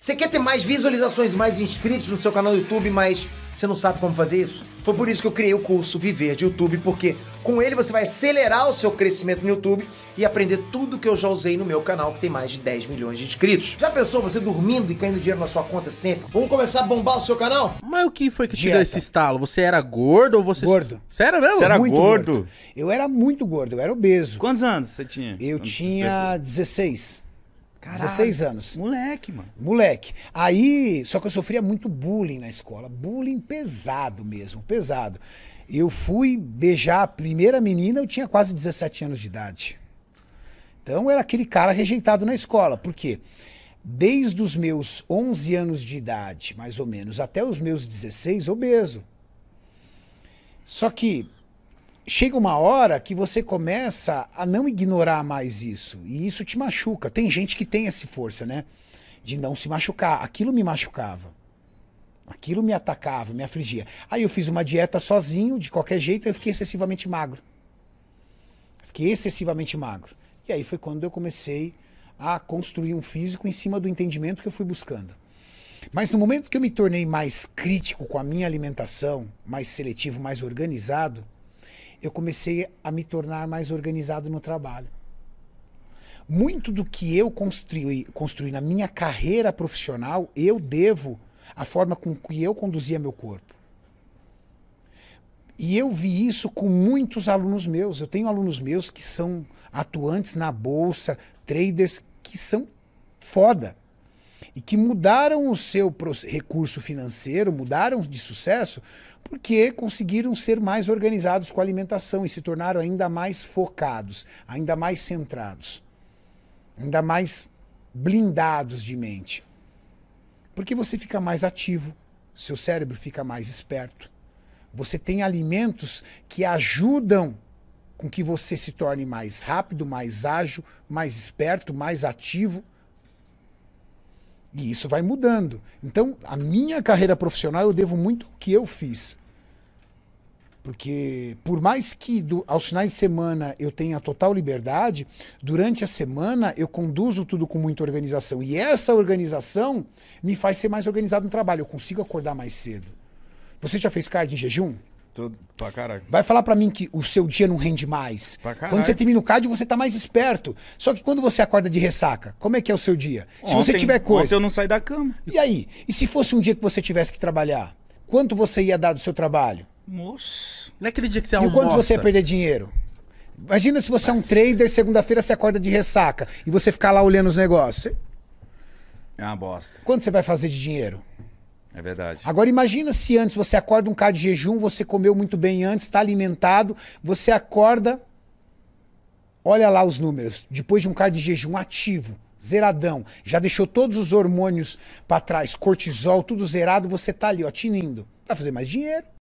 Você quer ter mais visualizações, mais inscritos no seu canal do YouTube, mas você não sabe como fazer isso? Foi por isso que eu criei o curso Viver de YouTube, porque com ele você vai acelerar o seu crescimento no YouTube e aprender tudo que eu já usei no meu canal, que tem mais de 10 milhões de inscritos. Já pensou você dormindo e caindo dinheiro na sua conta sempre? Vamos começar a bombar o seu canal? Mas o que foi que Dieta. te deu esse estalo? Você era gordo ou você... Gordo. Você era mesmo? Você era muito gordo? gordo? Eu era muito gordo, eu era obeso. Quantos anos você tinha? Eu tinha 16. Caralho, 16 é anos. Moleque, mano. Moleque. Aí, só que eu sofria muito bullying na escola. Bullying pesado mesmo, pesado. Eu fui beijar a primeira menina, eu tinha quase 17 anos de idade. Então, era aquele cara rejeitado na escola. Por quê? Desde os meus 11 anos de idade, mais ou menos, até os meus 16, obeso. Só que chega uma hora que você começa a não ignorar mais isso. E isso te machuca. Tem gente que tem essa força, né? De não se machucar. Aquilo me machucava. Aquilo me atacava, me afligia. Aí eu fiz uma dieta sozinho, de qualquer jeito, eu fiquei excessivamente magro. Fiquei excessivamente magro. E aí foi quando eu comecei a construir um físico em cima do entendimento que eu fui buscando. Mas no momento que eu me tornei mais crítico com a minha alimentação, mais seletivo, mais organizado, eu comecei a me tornar mais organizado no trabalho. Muito do que eu construí, construí na minha carreira profissional, eu devo à forma com que eu conduzia meu corpo. E eu vi isso com muitos alunos meus. Eu tenho alunos meus que são atuantes na bolsa, traders que são foda e que mudaram o seu recurso financeiro, mudaram de sucesso, porque conseguiram ser mais organizados com a alimentação e se tornaram ainda mais focados, ainda mais centrados, ainda mais blindados de mente. Porque você fica mais ativo, seu cérebro fica mais esperto. Você tem alimentos que ajudam com que você se torne mais rápido, mais ágil, mais esperto, mais ativo. E isso vai mudando. Então, a minha carreira profissional eu devo muito ao que eu fiz. Porque, por mais que do, aos finais de semana eu tenha total liberdade, durante a semana eu conduzo tudo com muita organização. E essa organização me faz ser mais organizado no trabalho. Eu consigo acordar mais cedo. Você já fez card em jejum? Tudo, pra caralho. Vai falar pra mim que o seu dia não rende mais. Pra caralho. Quando você termina o cardio, você tá mais esperto. Só que quando você acorda de ressaca, como é que é o seu dia? Ontem, se você tiver coisa. Ontem eu não saí da cama. E aí? E se fosse um dia que você tivesse que trabalhar? Quanto você ia dar do seu trabalho? Moço. Não é aquele dia que você um almoça. E quanto você ia perder dinheiro? Imagina se você Mas... é um trader, segunda-feira você acorda de ressaca e você ficar lá olhando os negócios. É uma bosta. Quanto você vai fazer de dinheiro? É verdade. Agora imagina se antes você acorda um cara de jejum, você comeu muito bem antes, está alimentado, você acorda, olha lá os números, depois de um cara de jejum ativo, zeradão, já deixou todos os hormônios para trás, cortisol, tudo zerado, você tá ali, ó, tinindo. Vai fazer mais dinheiro,